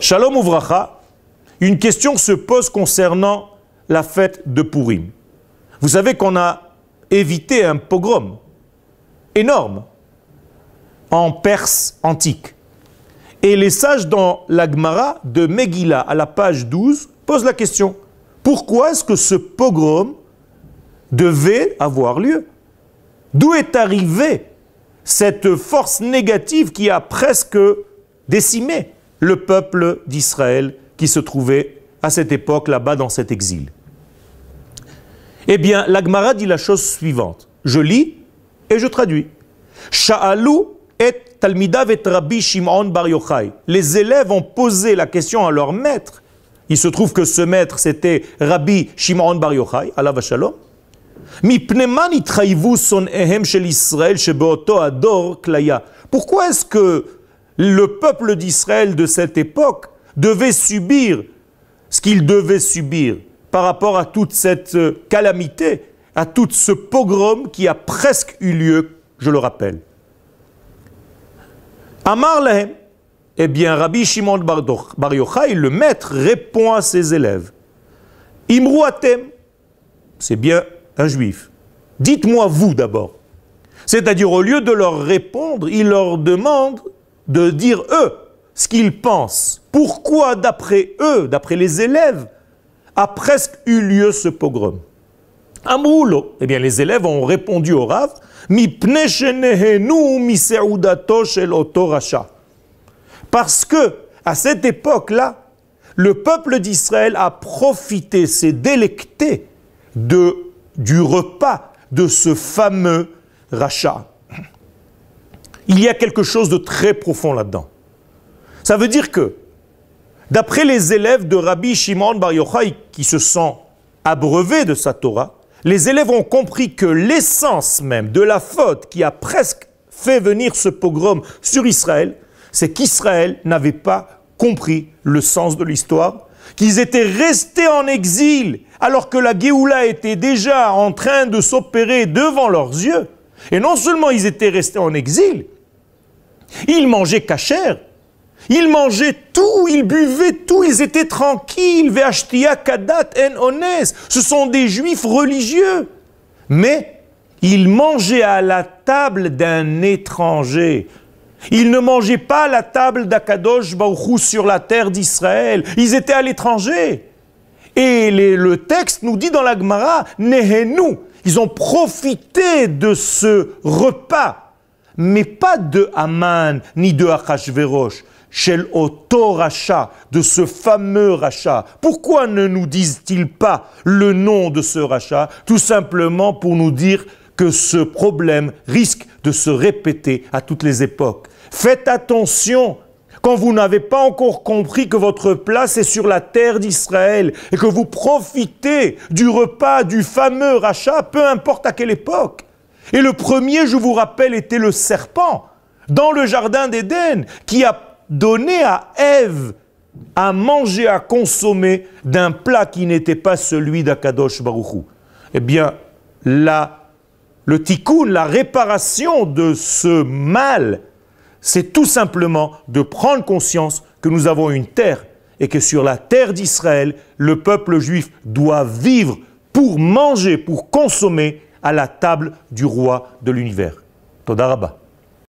Shalom Ouvracha, une question se pose concernant la fête de Purim. Vous savez qu'on a évité un pogrom énorme en Perse antique. Et les sages dans l'Agmara de Megillah, à la page 12, posent la question pourquoi est-ce que ce pogrom devait avoir lieu D'où est arrivée cette force négative qui a presque décimé le peuple d'Israël qui se trouvait à cette époque là-bas dans cet exil. Eh bien, l'Agmara dit la chose suivante. Je lis et je traduis. et Talmidav Rabbi Shimon Bar Yochai. Les élèves ont posé la question à leur maître. Il se trouve que ce maître, c'était Rabbi Shimon Bar Yochai, Shalom. Pourquoi est-ce que le peuple d'Israël de cette époque devait subir ce qu'il devait subir par rapport à toute cette euh, calamité, à tout ce pogrom qui a presque eu lieu, je le rappelle. Amar Lahem, eh bien Rabbi Shimon Bar, le maître, répond à ses élèves. Imruatem » c'est bien un juif. Dites-moi vous d'abord. C'est-à-dire, au lieu de leur répondre, il leur demande de dire eux ce qu'ils pensent. Pourquoi, d'après eux, d'après les élèves, a presque eu lieu ce pogrom Amroulo, eh bien les élèves ont répondu au Rav, parce que, à cette époque-là, le peuple d'Israël a profité, s'est délecté de, du repas de ce fameux rachat il y a quelque chose de très profond là-dedans. Ça veut dire que, d'après les élèves de Rabbi Shimon Bar Yochai, qui se sent abreuvés de sa Torah, les élèves ont compris que l'essence même de la faute qui a presque fait venir ce pogrom sur Israël, c'est qu'Israël n'avait pas compris le sens de l'histoire, qu'ils étaient restés en exil alors que la Géoula était déjà en train de s'opérer devant leurs yeux. Et non seulement ils étaient restés en exil, ils mangeaient cachère. Ils mangeaient tout, ils buvaient tout, ils étaient tranquilles. kadat en Ce sont des juifs religieux. Mais ils mangeaient à la table d'un étranger. Ils ne mangeaient pas à la table d'Akadosh Baouchou sur la terre d'Israël. Ils étaient à l'étranger. Et le texte nous dit dans la Gemara, Nehenu, ils ont profité de ce repas mais pas de Haman ni de Achashverosh, chez l'auto-rachat de ce fameux rachat. Pourquoi ne nous disent-ils pas le nom de ce rachat Tout simplement pour nous dire que ce problème risque de se répéter à toutes les époques. Faites attention quand vous n'avez pas encore compris que votre place est sur la terre d'Israël et que vous profitez du repas du fameux rachat, peu importe à quelle époque. Et le premier, je vous rappelle, était le serpent dans le jardin d'Éden qui a donné à Ève à manger, à consommer d'un plat qui n'était pas celui d'Akadosh Baruchou. Eh bien, le tikkun, la réparation de ce mal, c'est tout simplement de prendre conscience que nous avons une terre et que sur la terre d'Israël, le peuple juif doit vivre pour manger, pour consommer à la table du roi de l'univers. Todaraba.